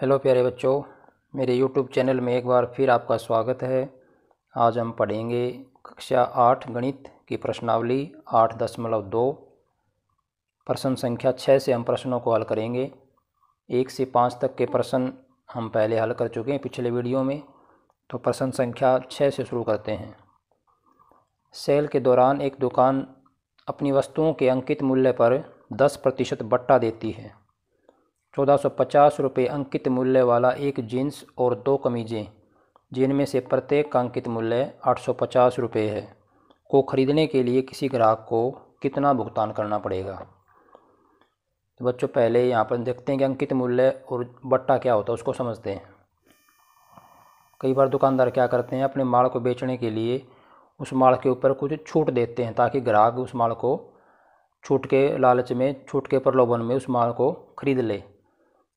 hello प्यारे बच्चों मेरे यूट्यूब चैनल में एक बार फिर आपका स्वागत है आज हम पढ़ेंगे कक्षा आठ गणित की प्रश्नावली आठ दशमलव दो प्रश्न संख्या छः से हम प्रश्नों को हल करेंगे एक से पाँच तक के प्रश्न हम पहले हल कर चुके हैं पिछले वीडियो में तो प्रश्न संख्या छः से शुरू करते हैं सेल के दौरान एक दुकान अपनी वस्तुओं के अंकित मूल्य पर दस प्रतिशत बट्टा देती है चौदह सौ पचास रुपये अंकित मूल्य वाला एक जीन्स और दो कमीज़ें जिनमें से प्रत्येक का अंकित मूल्य आठ सौ पचास रुपये है को ख़रीदने के लिए किसी ग्राहक को कितना भुगतान करना पड़ेगा तो बच्चों पहले यहाँ पर देखते हैं कि अंकित मूल्य और बट्टा क्या होता है उसको समझते हैं कई बार दुकानदार क्या करते हैं अपने माल को बेचने के लिए उस माल के ऊपर कुछ छूट देते हैं ताकि ग्राहक उस माल को छूट के लालच में छूट के प्रलोभन में उस माल को खरीद ले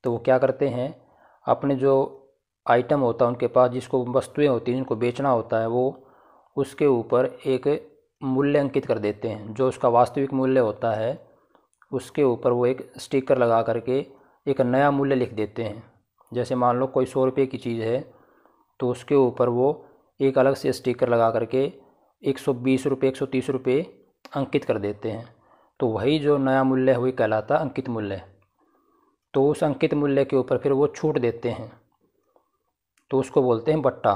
तो वो क्या करते हैं अपने जो आइटम होता है उनके पास जिसको वस्तुएं होती हैं जिनको बेचना होता है वो उसके ऊपर एक मूल्य अंकित कर देते हैं जो उसका वास्तविक मूल्य होता है उसके ऊपर वो एक स्टिकर लगा करके एक नया मूल्य लिख देते हैं जैसे मान लो कोई सौ रुपये की चीज़ है तो उसके ऊपर वो एक अलग से स्टिकर लगा करके एक सौ बीस रुपये एक सौ तीस रुपये अंकित कर देते हैं तो वही जो नया मूल्य है वही कहलाता अंकित मूल्य है तो उस अंकित मूल्य के ऊपर फिर वो छूट देते हैं तो उसको बोलते हैं बट्टा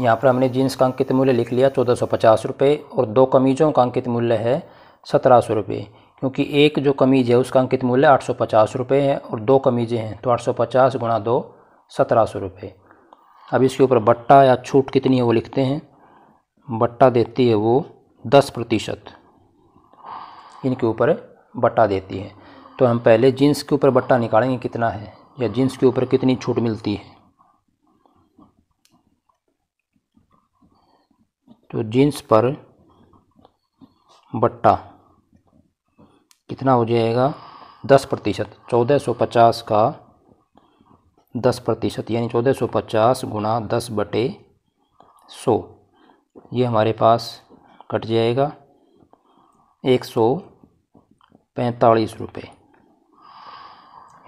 यहाँ पर हमने जीन्स का अंकित मूल्य लिख लिया चौदह सौ पचास रुपये और दो कमीज़ों का अंकित मूल्य है सत्रह सौ रुपये क्योंकि एक जो कमीज़ है उसका अंकित मूल्य आठ सौ पचास रुपये है और दो कमीज़ें हैं तो आठ सौ पचास गुणा दो सत्रह सौ रुपये अब इसके ऊपर बट्टा या छूट कितनी है वो लिखते हैं बट्टा देती है वो दस प्रतिशत इनके ऊपर बट्टा देती है तो हम पहले जीन्स के ऊपर बट्टा निकालेंगे कितना है या जीन्स के ऊपर कितनी छूट मिलती है तो जीन्स पर बट्टा कितना हो जाएगा दस प्रतिशत चौदह सौ पचास का दस प्रतिशत यानी चौदह सौ पचास गुना दस बटे सौ ये हमारे पास कट जाएगा एक सौ पैंतालीस रुपये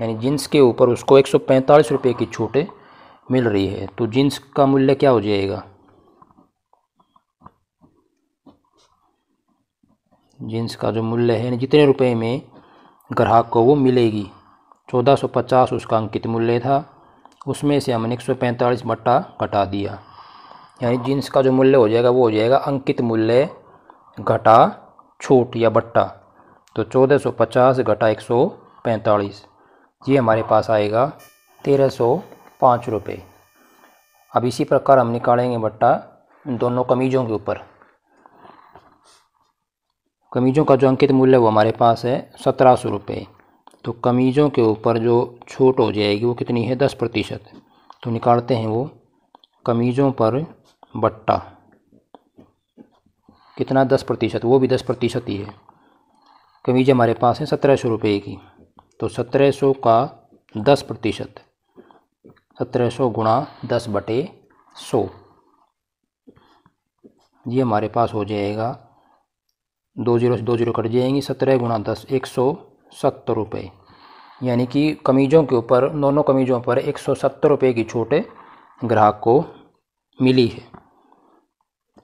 यानी जींस के ऊपर उसको एक सौ पैंतालीस रुपये की छूट मिल रही है तो जींस का मूल्य क्या हो जाएगा जींस का जो मूल्य है जितने रुपए में ग्राहक को वो मिलेगी चौदह सौ पचास उसका अंकित मूल्य था उसमें से हमने एक सौ पैंतालीस बट्टा घटा दिया यानी जींस का जो मूल्य हो जाएगा वो हो जाएगा अंकित मूल्य घटा छूट या बट्टा तो 1450 घटा एक ये हमारे पास आएगा तेरह सौ पाँच रुपये अब इसी प्रकार हम निकालेंगे बट्टा दोनों कमीज़ों के ऊपर कमीज़ों का जो अंकित मूल्य वो हमारे पास है सत्रह सौ रुपये तो कमीज़ों के ऊपर जो छूट हो जाएगी वो कितनी है दस प्रतिशत तो निकालते हैं वो कमीज़ों पर बट्टा कितना दस प्रतिशत वो भी दस प्रतिशत ही है कमीज हमारे पास है सत्रह सौ रुपये की तो सत्रह सौ का दस प्रतिशत सत्रह सौ गुणा दस बटे सौ ये हमारे पास हो जाएगा दो जीरो से दो जीरो कट जाएंगी सत्रह गुणा दस एक सौ सत्तर रुपये यानी कि कमीज़ों के ऊपर दोनों कमीज़ों पर एक सौ सत्तर रुपये की छूट ग्राहक को मिली है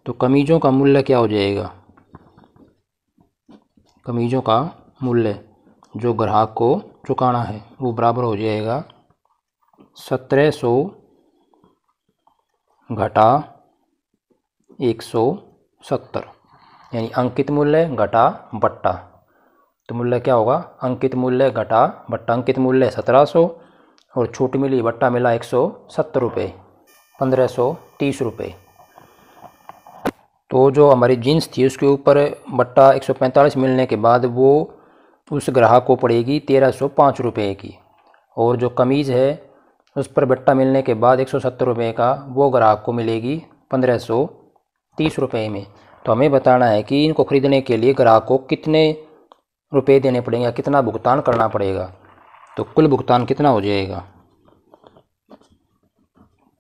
तो कमीज़ों का मूल्य क्या हो जाएगा कमीज़ों का मूल्य जो ग्राहक को चुकाना है वो बराबर हो जाएगा सत्रह सौ घटा एक सौ सत्तर यानी अंकित मूल्य घटा बट्टा तो मूल्य क्या होगा अंकित मूल्य घटा बट्टा अंकित मूल्य सत्रह सौ और छूट मिली बट्टा मिला एक सौ सत्तर रुपये पंद्रह सौ तीस रुपये तो जो हमारी जीन्स थी उसके ऊपर बट्टा 145 मिलने के बाद वो उस ग्राहक को पड़ेगी तेरह सौ पाँच रुपये की और जो कमीज़ है उस पर बट्टा मिलने के बाद एक सौ सत्तर रुपये का वो ग्राहक को मिलेगी पंद्रह सौ तीस रुपये में तो हमें बताना है कि इनको ख़रीदने के लिए ग्राहक को कितने रुपए देने पड़ेंगे या कितना भुगतान करना पड़ेगा तो कुल भुगतान कितना हो जाएगा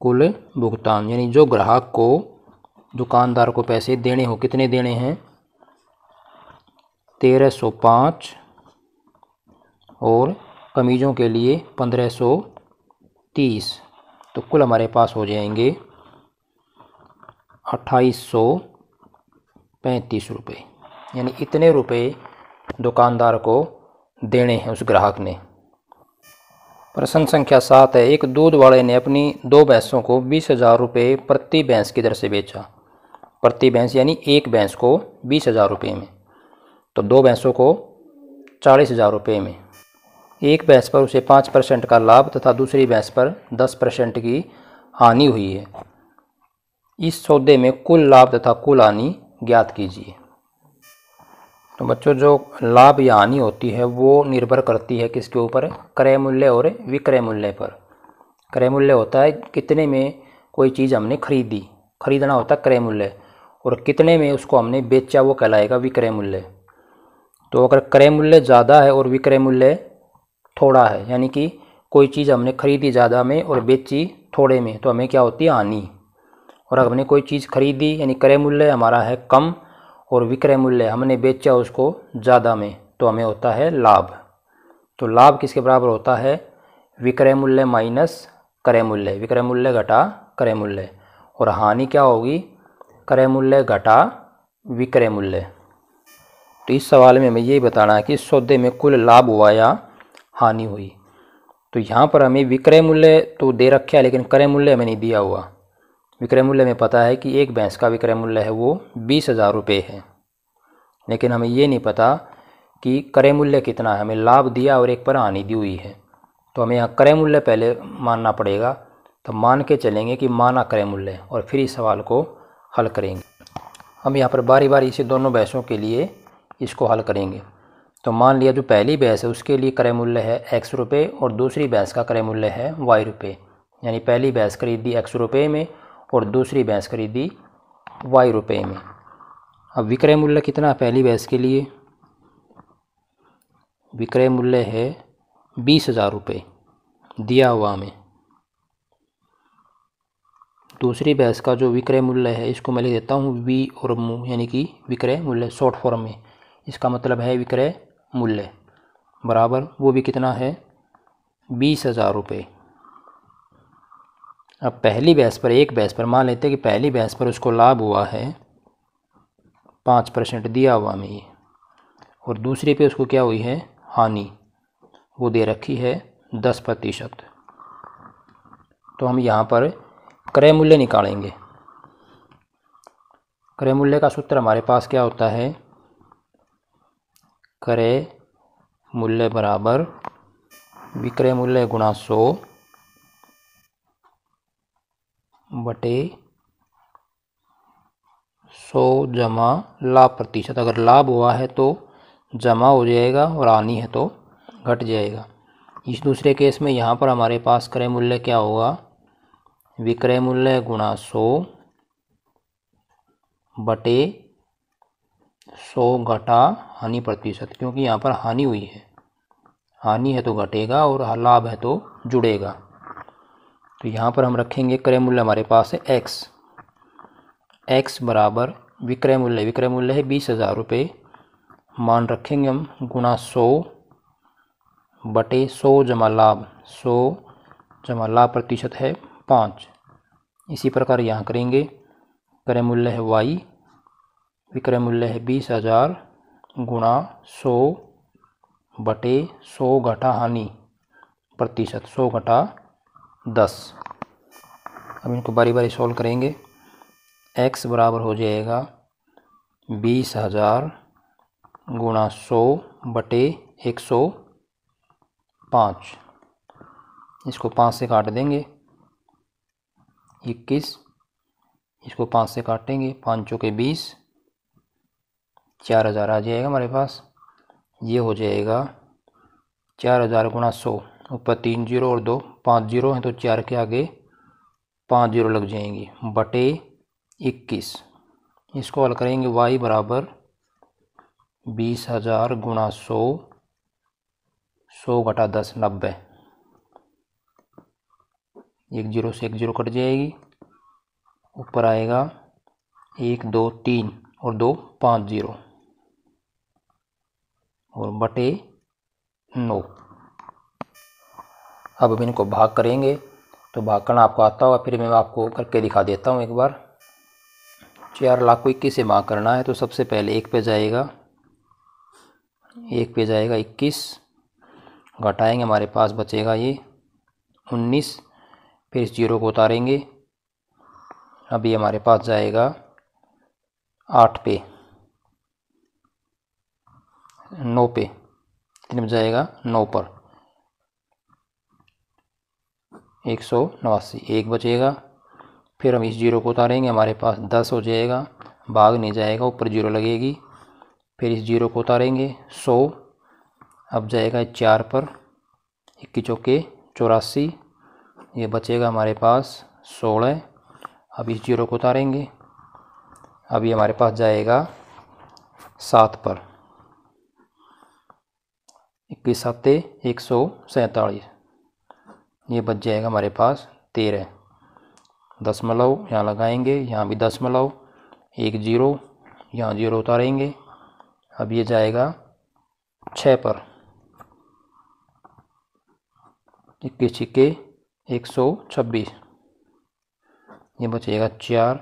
कुल भुगतान यानी जो ग्राहक को दुकानदार को पैसे देने हो कितने देने हैं तेरह सौ पाँच और कमीज़ों के लिए पंद्रह सौ तीस तो कुल हमारे पास हो जाएंगे अट्ठाईस सौ पैंतीस रुपये यानी इतने रुपये दुकानदार को देने हैं उस ग्राहक ने प्रश्न संख्या सात है एक दूध वाले ने अपनी दो भैंसों को बीस हज़ार रुपये प्रति भैंस की दर से बेचा प्रति भैंस यानी एक भैंस को बीस हज़ार रुपये में तो दो भैंसों को चालीस हज़ार रुपये में एक भैंस पर उसे पाँच परसेंट का लाभ तथा दूसरी भैंस पर दस परसेंट की हानि हुई है इस सौदे में कुल लाभ तथा कुल हानि ज्ञात कीजिए तो बच्चों जो लाभ या हानि होती है वो निर्भर करती है किसके ऊपर क्रय मूल्य और विक्रय मूल्य पर क्रय मूल्य होता है कितने में कोई चीज़ हमने खरीदी खरीदना होता है क्रय मूल्य और कितने में उसको हमने बेचा वो कहलाएगा विक्रय मूल्य तो अगर क्रय मूल्य ज़्यादा है और विक्रय मूल्य थोड़ा है यानी कि कोई चीज़ हमने खरीदी ज़्यादा में और बेची थोड़े में तो हमें क्या होती है हानि और अगर हमने कोई चीज़ खरीदी यानी क्रय मूल्य हमारा है कम और विक्रय मूल्य हमने बेचा उसको ज़्यादा में तो हमें होता है लाभ तो लाभ किसके बराबर होता है विक्रय मूल्य माइनस क्रय मूल्य विक्रय मूल्य घटा क्रय मूल्य और हानि क्या होगी क्रय मूल्य घटा विक्रय मूल्य तो इस सवाल में हमें यही बताना है कि सौदे में कुल लाभ हुआ या हानि हुई तो यहाँ पर हमें विक्रय मूल्य तो दे रखे है लेकिन क्रय मूल्य हमें नहीं दिया हुआ विक्रय मूल्य में पता है कि एक भैंस का विक्रय मूल्य है वो बीस हज़ार रुपये है लेकिन हमें ये नहीं पता कि क्रय मूल्य कितना है हमें लाभ दिया और एक पर हानि दी हुई है तो हमें यहाँ क्रय मूल्य पहले मानना पड़ेगा तो मान के चलेंगे कि माना क्रय मूल्य और फिर इस सवाल को हल करेंगे हम यहाँ पर बारी बारी से दोनों बहसों के लिए इसको हल करेंगे तो मान लिया जो पहली बहस है उसके लिए क्रय मूल्य है एक्स रुपये और दूसरी बहस का क्रय मूल्य है वाई रुपये यानी पहली बहस खरीदी एक्स रुपये में और दूसरी बहस खरीदी वाई रुपये में अब विक्रय मूल्य कितना है पहली बहस के लिए विक्रय मूल्य है बीस हज़ार रुपये दिया हुआ हमें दूसरी बहस का जो विक्रय मूल्य है इसको मैं लिख देता हूँ वी और मू यानी कि विक्रय मूल्य शॉर्ट फॉर्म में इसका मतलब है विक्रय मूल्य बराबर वो भी कितना है बीस हज़ार रुपये अब पहली बहस पर एक बहस पर मान लेते हैं कि पहली बहस पर उसको लाभ हुआ है पाँच परसेंट दिया हुआ हमें ये और दूसरी पे उसको क्या हुई है हानि वो दे रखी है दस प्रतिशत तो हम यहाँ पर क्रय मूल्य निकालेंगे क्रय मूल्य का सूत्र हमारे पास क्या होता है क्रय मूल्य बराबर विक्रय मूल्य गुणा सो बटे सौ जमा लाभ प्रतिशत अगर लाभ हुआ है तो जमा हो जाएगा और आनी है तो घट जाएगा इस दूसरे केस में यहाँ पर हमारे पास क्रय मूल्य क्या होगा विक्रय मूल्य गुणा सौ बटे सौ घटा हानि प्रतिशत क्योंकि यहाँ पर हानि हुई है हानि है तो घटेगा और लाभ है तो जुड़ेगा तो यहाँ पर हम रखेंगे क्रय मूल्य हमारे पास है एक्स एक्स बराबर विक्रय मूल्य विक्रय मूल्य है बीस हज़ार रुपये मान रखेंगे हम गुणा सौ बटे सौ जमा लाभ सौ जमा लाभ प्रतिशत है पाँच इसी प्रकार यहाँ करेंगे क्रय मूल्य है वाई विक्रय मूल्य है बीस हज़ार गुणा सौ बटे सौ घटा हानि प्रतिशत सौ घटा दस अब इनको बारी बारी सॉल्व करेंगे एक्स बराबर हो जाएगा बीस हज़ार गुणा सौ बटे एक सौ पाँच इसको पाँच से काट देंगे इक्कीस इसको पाँच से काटेंगे पाँच चौके बीस चार हज़ार आ जाएगा हमारे पास ये हो जाएगा चार हज़ार गुणा सौ ऊपर तीन जीरो और दो पाँच जीरो हैं तो चार के आगे पाँच जीरो लग जाएंगे बटे इक्कीस इसको हल करेंगे वाई बराबर बीस हज़ार गुणा सौ सौ घटा दस नब्बे एक जीरो से एक जीरो कट जाएगी ऊपर आएगा एक दो तीन और दो पाँच जीरो और बटे नौ अब हम इनको भाग करेंगे तो भाग करना आपको आता होगा फिर मैं आपको करके दिखा देता हूँ एक बार चार लाख को इक्कीस से भाग करना है तो सबसे पहले एक पे जाएगा एक पे जाएगा इक्कीस घटाएंगे हमारे पास बचेगा ये उन्नीस फिर इस जीरो को उतारेंगे अभी हमारे पास जाएगा आठ पे नौ पे कितने में जाएगा नौ पर एक सौ नवासी एक बचेगा फिर हम इस जीरो को उतारेंगे हमारे पास दस हो जाएगा भाग नहीं जाएगा ऊपर जीरो लगेगी फिर इस जीरो को उतारेंगे सौ अब जाएगा चार पर इक्की चौके चौरासी ये बचेगा हमारे पास सोलह अब इस जीरो को उतारेंगे अब ये हमारे पास जाएगा सात पर इक्कीस साते एक सौ सैंतालीस ये बच जाएगा हमारे पास तेरह दशमलव यहाँ लगाएंगे यहाँ भी दशमलव एक जीरो यहाँ जीरो उतारेंगे अब ये जाएगा छः पर इक्कीस छिक्के एक सौ छब्बीस ये बचेगा चार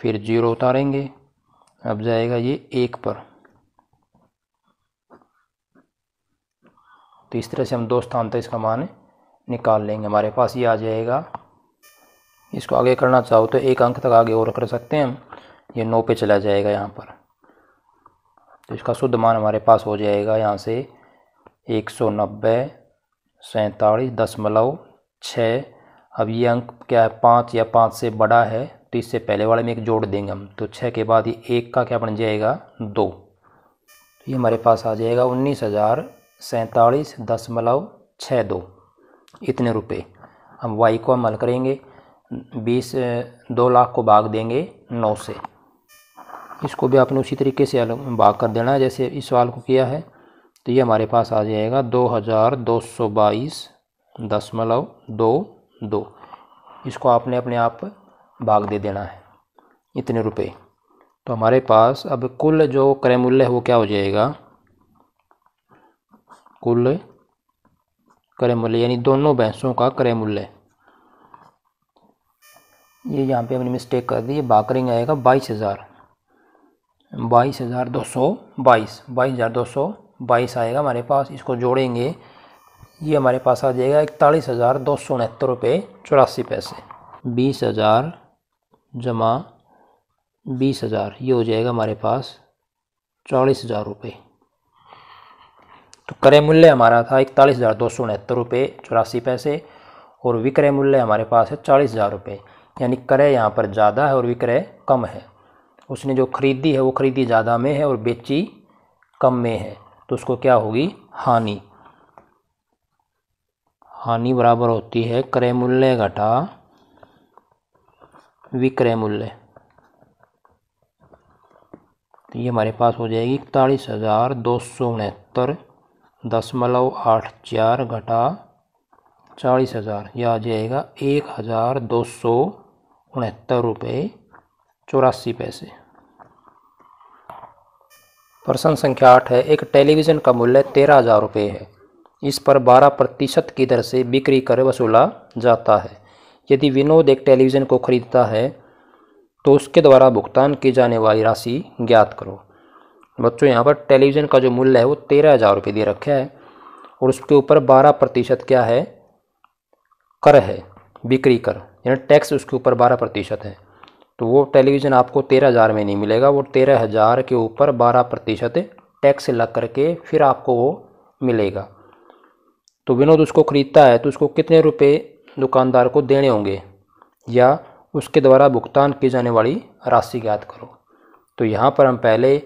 फिर जीरो उतारेंगे अब जाएगा ये एक पर तो इस तरह से हम दो स्थान तक इसका मान निकाल लेंगे हमारे पास ये आ जाएगा इसको आगे करना चाहो तो एक अंक तक आगे और कर सकते हैं हम ये नौ पे चला जाएगा यहाँ पर तो इसका शुद्ध मान हमारे पास हो जाएगा यहाँ से एक सौ नब्बे सैंतालीस दशमलव छः अब ये अंक क्या है पाँच या पाँच से बड़ा है तो इससे पहले वाले में एक जोड़ देंगे हम तो छः के बाद ये एक का क्या बन जाएगा दो तो ये हमारे पास आ जाएगा उन्नीस हज़ार सैंतालीस दशमलव छः दो इतने रुपये हम वाई को हम हल करेंगे बीस दो लाख को भाग देंगे नौ से इसको भी आपने उसी तरीके से भाग कर देना है जैसे इस सवाल को किया है तो ये हमारे पास आ जाएगा दो हज़ार दो सौ बाईस दशमलव दो दो इसको आपने अपने आप भाग दे देना है इतने रुपए तो हमारे पास अब कुल जो क्रय मूल्य है वो क्या हो जाएगा कुल क्रय मूल्य यानी दोनों भैंसों का क्रय मूल्य ये यहाँ पे हमने मिस्टेक कर दी बाकरिंग आएगा बाईस हज़ार बाईस हज़ार दो सौ बाईस बाईस हज़ार दो सौ बाईस आएगा हमारे पास इसको जोड़ेंगे ये हमारे पास आ जाएगा इकतालीस हज़ार दो सौ उनहत्तर रुपये चौरासी पैसे बीस हज़ार जमा बीस हज़ार ये हो जाएगा हमारे पास चालीस हज़ार रुपये तो क्रय मूल्य हमारा था इकतालीस हज़ार दो सौ उनहत्तर रुपये चौरासी पैसे और विक्रय मूल्य हमारे पास है चालीस हज़ार रुपये यानी क्रय यहाँ पर ज़्यादा है और विक्रय कम है उसने जो खरीदी है वो खरीदी ज़्यादा में है और बेची कम में है तो उसको क्या होगी हानि हानि बराबर होती है क्रय मूल्य घटा विक्रय मूल्य तो ये हमारे पास हो जाएगी इकतालीस हज़ार दो सौ उनहत्तर दशमलव आठ चार घटा चालीस हज़ार यह आ जाएगा एक हज़ार दो सौ उनहत्तर रुपये चौरासी पैसे प्रश्न संख्या आठ है एक टेलीविज़न का मूल्य तेरह हज़ार रुपये है इस पर 12 प्रतिशत की दर से बिक्री कर वसूला जाता है यदि विनोद एक टेलीविज़न को खरीदता है तो उसके द्वारा भुगतान की जाने वाली राशि ज्ञात करो बच्चों यहाँ पर टेलीविज़न का जो मूल्य है वो तेरह हज़ार रुपये दे रखा है और उसके ऊपर बारह प्रतिशत क्या है कर है बिक्री कर यानी टैक्स उसके ऊपर बारह प्रतिशत है तो वो टेलीविज़न आपको तेरह हज़ार में नहीं मिलेगा वो तेरह हज़ार के ऊपर बारह प्रतिशत टैक्स लग करके फिर आपको वो मिलेगा तो विनोद उसको ख़रीदता है तो उसको कितने रुपए दुकानदार को देने होंगे या उसके द्वारा भुगतान की जाने वाली राशि ज्ञात करो तो यहाँ पर हम पहले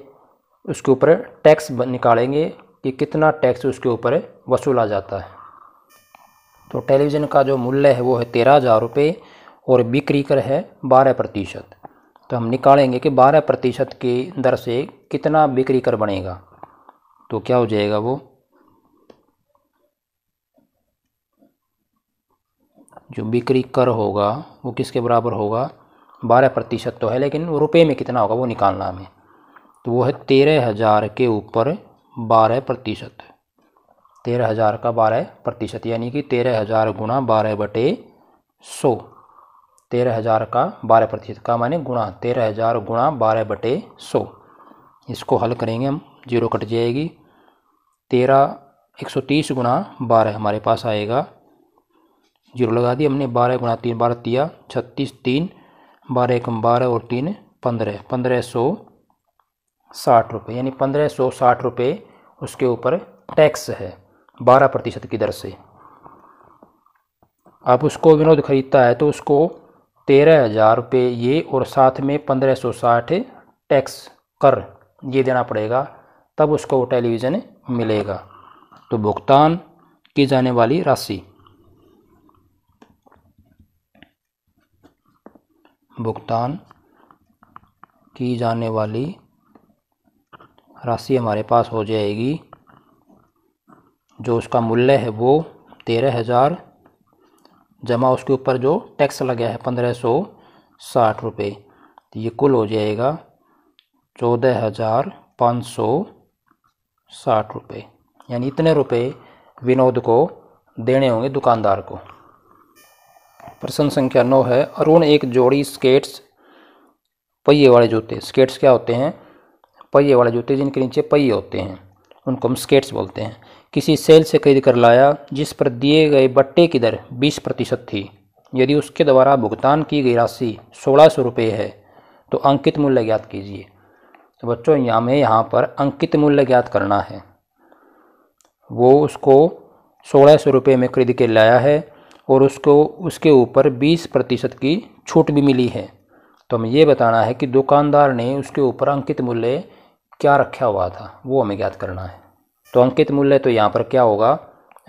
उसके ऊपर टैक्स निकालेंगे कि कितना टैक्स उसके ऊपर वसूला जाता है तो टेलीविज़न का जो मूल्य है वो है तेरह हज़ार रुपये और बिक्री कर है बारह प्रतिशत तो हम निकालेंगे कि बारह प्रतिशत की दर से कितना बिक्री कर बनेगा तो क्या हो जाएगा वो जो बिक्री कर होगा वो किसके बराबर होगा बारह प्रतिशत तो है लेकिन रुपये में कितना होगा वो निकालना हमें तो वो है तेरह हज़ार के ऊपर बारह प्रतिशत तेरह हज़ार का बारह प्रतिशत यानी कि तेरह हज़ार गुणा बारह बटे सौ तेरह हज़ार का बारह प्रतिशत का माने गुणा तेरह हज़ार गुणा बारह बटे सौ इसको हल करेंगे हम जीरो कट जाएगी तेरह एक सौ तीस गुणा बारह हमारे पास आएगा जीरो लगा दिया हमने बारह गुणा तीन बारह तिया छत्तीस तीन बारह एक बारह और तीन पंद्रह पंद्रह सौ साठ रुपये यानी पंद्रह सौ साठ रुपये उसके ऊपर टैक्स है बारह प्रतिशत की दर से अब उसको विनोद खरीदता है तो उसको तेरह हज़ार रुपये ये और साथ में पंद्रह सौ साठ टैक्स कर ये देना पड़ेगा तब उसको वो टेलीविज़न मिलेगा तो भुगतान की जाने वाली राशि भुगतान की जाने वाली राशि हमारे पास हो जाएगी जो उसका मूल्य है वो तेरह हज़ार जमा उसके ऊपर जो टैक्स लगा है पंद्रह सौ साठ रुपये तो ये कुल हो जाएगा चौदह हज़ार पाँच सौ साठ रुपये यानी इतने रुपये विनोद को देने होंगे दुकानदार को प्रश्न संख्या नौ है अरुण एक जोड़ी स्केट्स पहिए वाले जूते स्केट्स क्या होते हैं पहिए वाले जूते जिनके नीचे पहिए होते हैं उनको हम स्केट्स बोलते हैं किसी सेल से खरीद कर लाया जिस पर दिए गए बट्टे की दर बीस प्रतिशत थी यदि उसके द्वारा भुगतान की गई राशि सोलह सौ रुपये है तो अंकित मूल्य ज्ञात कीजिए तो बच्चों में यहाँ पर अंकित मूल्य ज्ञात करना है वो उसको सोलह सौ रुपये में खरीद के लाया है और उसको उसके ऊपर बीस प्रतिशत की छूट भी मिली है तो हमें ये बताना है कि दुकानदार ने उसके ऊपर अंकित मूल्य क्या रखा हुआ था वो हमें ज्ञात करना है तो अंकित मूल्य तो यहाँ पर क्या होगा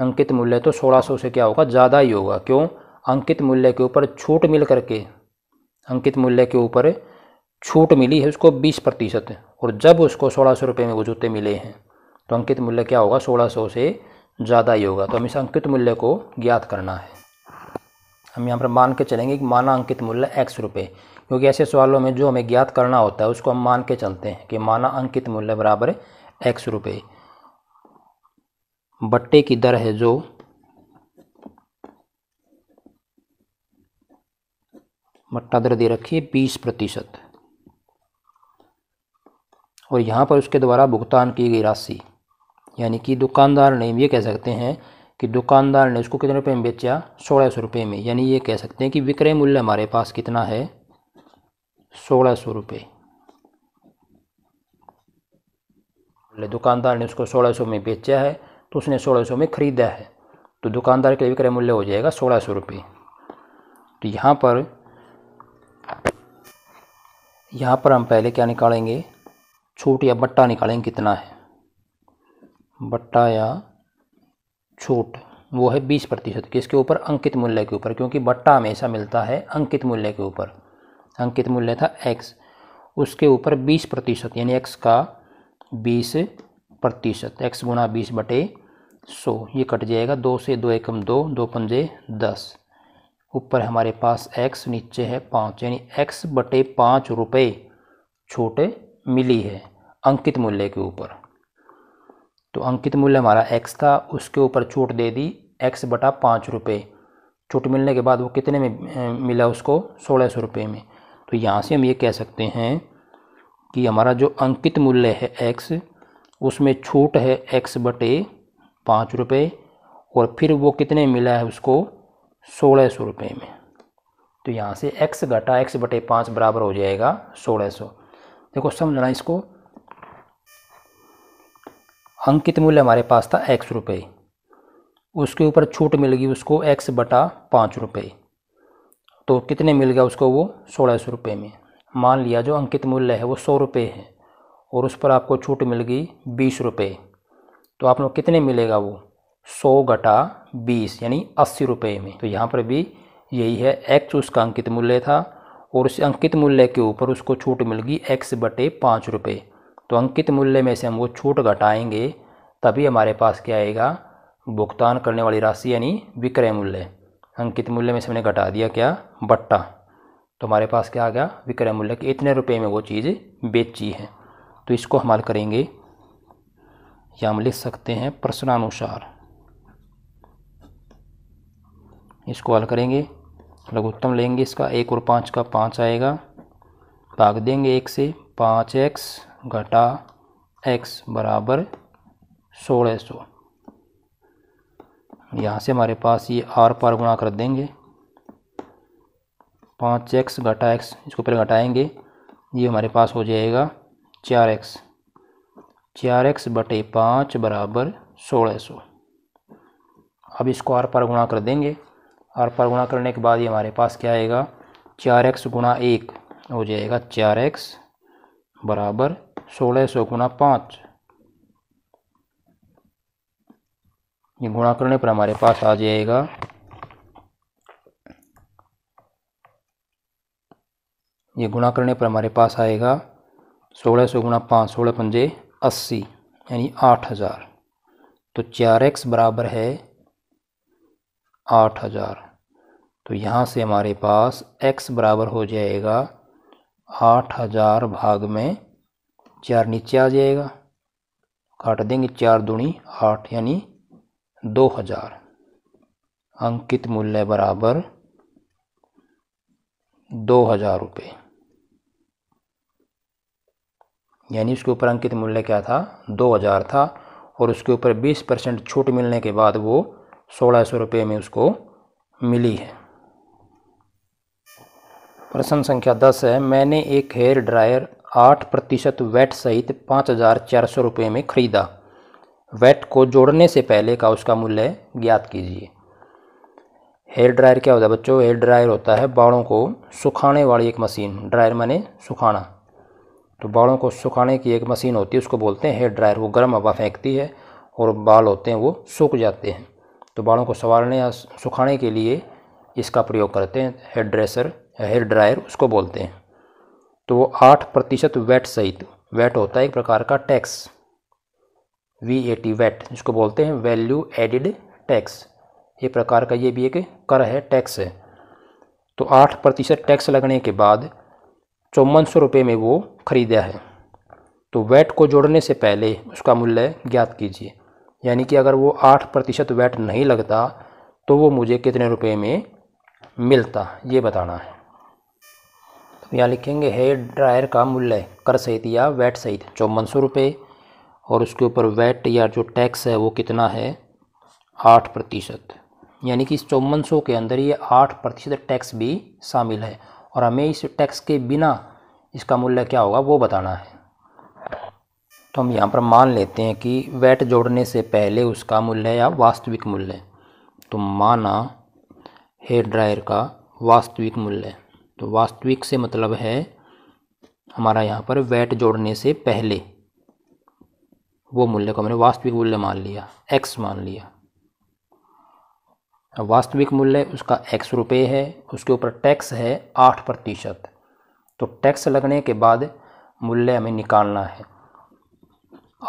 अंकित मूल्य तो 1600 से क्या होगा ज़्यादा ही होगा क्यों अंकित मूल्य के ऊपर छूट मिल करके अंकित मूल्य के ऊपर छूट मिली है उसको 20 प्रतिशत और जब उसको सोलह सौ रुपये में वो जूते मिले हैं तो अंकित मूल्य क्या होगा सोलह सौ से ज़्यादा ही होगा तो हम इस अंकित मूल्य को ज्ञात करना है हम यहाँ पर मान के चलेंगे कि मानांकित मूल्य एक्स रुपये क्योंकि ऐसे सवालों में जो हमें ज्ञात करना होता है उसको हम मान के चलते हैं कि माना अंकित मूल्य बराबर है एक्स रुपये बट्टे की दर है जो बट्टा दर दे रखी है बीस प्रतिशत और यहाँ पर उसके द्वारा भुगतान की गई राशि यानी कि दुकानदार ने ये कह सकते हैं कि दुकानदार ने उसको कितने रुपए में बेचा सोलह सौ रुपये में यानी ये कह सकते हैं कि विक्रय मूल्य हमारे पास कितना है सोलह सौ रुपये दुकानदार ने उसको सोलह सौ में बेचा है तो उसने सोलह सौ में ख़रीदा है तो दुकानदार के लिए विक्रय मूल्य हो जाएगा सोलह सौ रुपये तो यहाँ पर यहाँ पर हम पहले क्या निकालेंगे छूट या बट्टा निकालेंगे कितना है बट्टा या छूट वो है बीस प्रतिशत किसके ऊपर अंकित मूल्य के ऊपर क्योंकि बट्टा हमेशा मिलता है अंकित मूल्य के ऊपर अंकित मूल्य था एक्स उसके ऊपर बीस प्रतिशत यानी एक्स का बीस प्रतिशत एक्स गुना बीस बटे सौ ये कट जाएगा दो से दो एकम दो दो पंजे दस ऊपर हमारे पास एक्स नीचे है पाँच यानी एक्स बटे पाँच रुपये छूट मिली है अंकित मूल्य के ऊपर तो अंकित मूल्य हमारा एक्स था उसके ऊपर छूट दे दी एक्स बटा पाँच रुपये छूट मिलने के बाद वो कितने में मिला उसको सोलह सौ रुपये में तो यहाँ से हम ये कह सकते हैं कि हमारा जो अंकित मूल्य है एक्स उसमें छूट है एक्स बटे पाँच रुपये और फिर वो कितने मिला है उसको सोलह सौ रुपये में तो यहाँ से एक्स घटा एक्स बटे पाँच बराबर हो जाएगा सोलह सौ देखो समझना इसको अंकित मूल्य हमारे पास था एक्स रुपये उसके ऊपर छूट मिल गई उसको एक्स बटा पाँच रुपये तो कितने मिल गया उसको वो सोलह सौ रुपये में मान लिया जो अंकित मूल्य है वो सौ रुपये है और उस पर आपको छूट मिल गई बीस रुपये तो आप लोग कितने मिलेगा वो सौ घटा बीस यानी अस्सी रुपये में तो यहाँ पर भी यही है एक्स उसका अंकित मूल्य था और उस अंकित मूल्य के ऊपर उसको छूट मिल गई एक्स बटे पाँच रुपये तो अंकित मूल्य में से हम वो छूट घटाएंगे तभी हमारे पास क्या आएगा भुगतान करने वाली राशि यानी विक्रय मूल्य अंकित मूल्य में से हमने घटा दिया क्या बट्टा तो हमारे पास क्या आ गया विक्रय मूल्य कि इतने रुपए में वो चीज़ बेची है तो इसको हम हल करेंगे या हम लिख सकते हैं प्रश्नानुसार इसको हल करेंगे लघुत्तम लेंगे इसका एक और पाँच का पाँच आएगा भाग देंगे एक से पाँच एक्स घटा एक्स बराबर सोलह सौ यहाँ से हमारे पास ये आर पार गुणा कर देंगे पाँच एक्स घटा एक्स इसको पहले घटाएंगे ये हमारे पास हो जाएगा चार एक्स चार एक्स बटे पाँच बराबर सोलह सौ अब इसको आर पार गुणा कर देंगे आर पार गुणा करने के बाद ये हमारे पास क्या आएगा चार एक्स गुणा एक हो जाएगा चार एक्स बराबर सोलह सौ गुणा पाँच ये गुणा करने पर हमारे पास आ जाएगा ये गुणा करने पर हमारे पास आएगा सोलह सौ गुणा पाँच सोलह पंजे अस्सी यानी आठ हज़ार तो चार एक्स बराबर है आठ हज़ार तो यहाँ से हमारे पास x बराबर हो जाएगा आठ हज़ार भाग में चार नीचे आ जाएगा काट देंगे चार दूनी आठ यानी दो हजार अंकित मूल्य बराबर दो हजार रुपये यानी उसके ऊपर अंकित मूल्य क्या था दो हजार था और उसके ऊपर बीस परसेंट छूट मिलने के बाद वो सोलह सौ रुपये में उसको मिली है प्रश्न संख्या दस है मैंने एक हेयर ड्रायर आठ प्रतिशत वैट सहित पाँच हज़ार चार सौ रुपये में ख़रीदा वैट को जोड़ने से पहले का उसका मूल्य ज्ञात कीजिए हेयर ड्रायर क्या होता है बच्चों हेयर ड्रायर होता है बालों को सुखाने वाली एक मशीन ड्रायर माने सुखाना तो बालों को सुखाने की एक मशीन होती है उसको बोलते हैं हेयर ड्रायर वो गर्म हवा फेंकती है और बाल होते हैं वो सूख जाते हैं तो बालों को संवारने या सुखाने के लिए इसका प्रयोग करते हैं हेयर ड्रेसर हेयर ड्रायर उसको बोलते हैं तो वो आठ प्रतिशत वैट सहित वैट होता है एक प्रकार का tax V A T VAT जिसको बोलते हैं वैल्यू एडिड टैक्स ये प्रकार का ये भी एक कर है टैक्स है तो आठ प्रतिशत टैक्स लगने के बाद चौवन सौ रुपये में वो ख़रीदा है तो वैट को जोड़ने से पहले उसका मूल्य ज्ञात कीजिए यानी कि अगर वो आठ प्रतिशत वैट नहीं लगता तो वो मुझे कितने रुपए में मिलता ये बताना है यहाँ लिखेंगे हेयर ड्रायर का मूल्य कर सहित या वैट सहित चौवन सौ रुपये और उसके ऊपर वैट या जो टैक्स है वो कितना है आठ प्रतिशत यानी कि इस चौवन सौ के अंदर ये आठ प्रतिशत टैक्स भी शामिल है और हमें इस टैक्स के बिना इसका मूल्य क्या होगा वो बताना है तो हम यहाँ पर मान लेते हैं कि वैट जोड़ने से पहले उसका मूल्य या वास्तविक मूल्य तो माना हेयर ड्रायर का वास्तविक मूल्य तो वास्तविक से मतलब है हमारा यहाँ पर वैट जोड़ने से पहले वो मूल्य को हमने वास्तविक मूल्य मान लिया एक्स मान लिया वास्तविक मूल्य उसका एक्स रुपये है उसके ऊपर टैक्स है आठ प्रतिशत तो टैक्स लगने के बाद मूल्य हमें निकालना है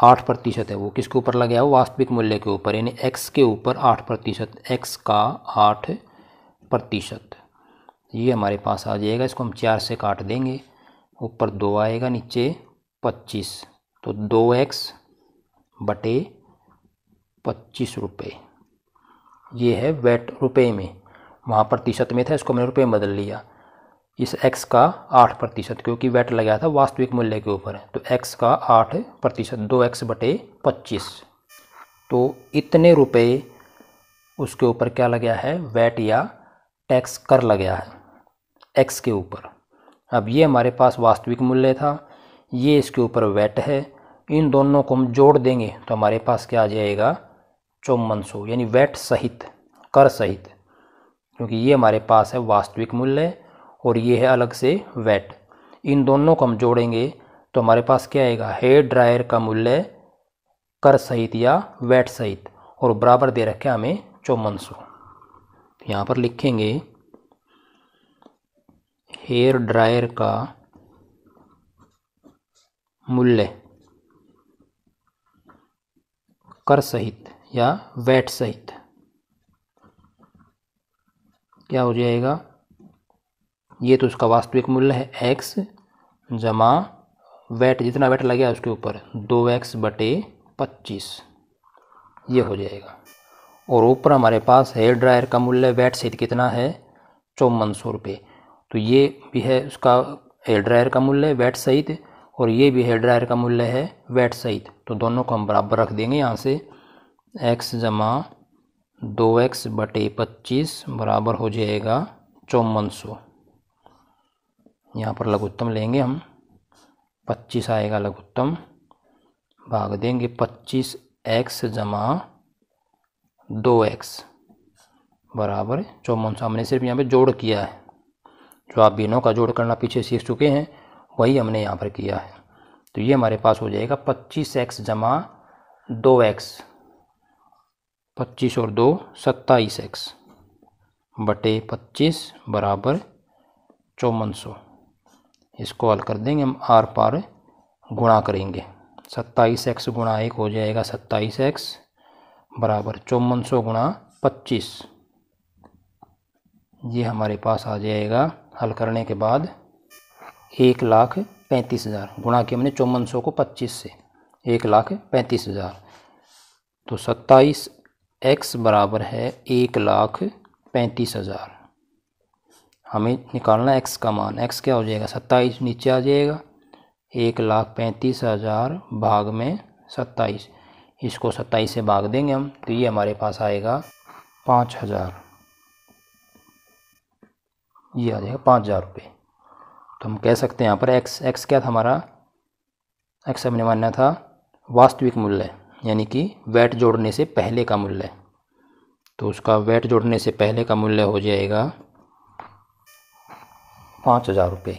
आठ प्रतिशत है वो किसके ऊपर लगे हो वास्तविक मूल्य के ऊपर यानी एक्स के ऊपर आठ प्रतिशत एक्स का आठ प्रतिशत ये हमारे पास आ जाएगा इसको हम चार से काट देंगे ऊपर दो आएगा नीचे पच्चीस तो दो एक्स बटे पच्चीस रुपये ये है वेट रुपए में वहाँ प्रतिशत में था इसको मैंने रुपये में बदल लिया इस एक्स का आठ प्रतिशत क्योंकि वेट लगाया था वास्तविक मूल्य के ऊपर तो एक्स का आठ प्रतिशत दो एक्स बटे पच्चीस तो इतने रुपए उसके ऊपर क्या लग गया है वैट या टैक्स कर लग गया है एक्स के ऊपर अब ये हमारे पास वास्तविक मूल्य था ये इसके ऊपर वेट है इन दोनों को हम जोड़ देंगे तो हमारे पास क्या आ जाएगा चौवन सौ यानी वेट सहित कर सहित क्योंकि ये हमारे पास है वास्तविक मूल्य और ये है अलग से वेट इन दोनों को हम जोड़ेंगे तो हमारे पास क्या आएगा हेयर ड्रायर का मूल्य कर सहित या वेट सहित और बराबर दे रखे हमें चौवन सौ यहाँ पर लिखेंगे हेयर ड्रायर का मूल्य कर सहित या वैट सहित क्या हो जाएगा ये तो उसका वास्तविक मूल्य है एक्स जमा वैट जितना वैट लगे उसके ऊपर दो एक्स बटे पच्चीस ये हो जाएगा और ऊपर हमारे पास हेयर ड्रायर का मूल्य वैट सहित कितना है चौवन सौ रुपये तो ये भी है उसका हेयर ड्रायर का मूल्य वैट सहित और ये भी हेयर ड्रायर का मूल्य है वैट सहित तो दोनों को हम बराबर रख देंगे यहाँ से एक्स जमा दो एक्स बटे पच्चीस बराबर हो जाएगा चौवन सौ यहाँ पर लघुत्तम लेंगे हम पच्चीस आएगा लघुत्तम भाग देंगे पच्चीस एक्स जमा दो एक्स बराबर चौवन सौ हमने सिर्फ यहाँ पे जोड़ किया है जो आप बिनों का जोड़ करना पीछे सीख चुके हैं वही हमने यहाँ पर किया है तो ये हमारे पास हो जाएगा पच्चीस एक्स जमा दो एक्स पच्चीस और दो सत्ताईस एक्स बटे पच्चीस बराबर चौवन सौ इसको हल कर देंगे हम आर पार गुणा करेंगे सत्ताईस एक्स गुणा एक हो जाएगा सत्ताईस एक्स बराबर चौवन सौ गुणा पच्चीस ये हमारे पास आ जाएगा हल करने के बाद एक लाख पैंतीस हज़ार गुणा किया मैंने चौवन सौ को पच्चीस से एक लाख पैंतीस हज़ार तो सत्ताईस एक्स बराबर है एक लाख पैंतीस हज़ार हमें निकालना एक्स का मान एक्स क्या हो जाएगा सत्ताईस नीचे आ जाएगा एक लाख पैंतीस हज़ार भाग में सत्ताईस इसको सत्ताईस से भाग देंगे हम तो ये हमारे पास आएगा पाँच हज़ार ये आ जाएगा पाँच हज़ार रुपये तो हम कह सकते हैं यहाँ पर एक्स एक्स क्या था हमारा एक्स हमने मानना था वास्तविक मूल्य यानी कि वैट जोड़ने से पहले का मूल्य तो उसका वैट जोड़ने से पहले का मूल्य हो जाएगा पाँच हज़ार रुपये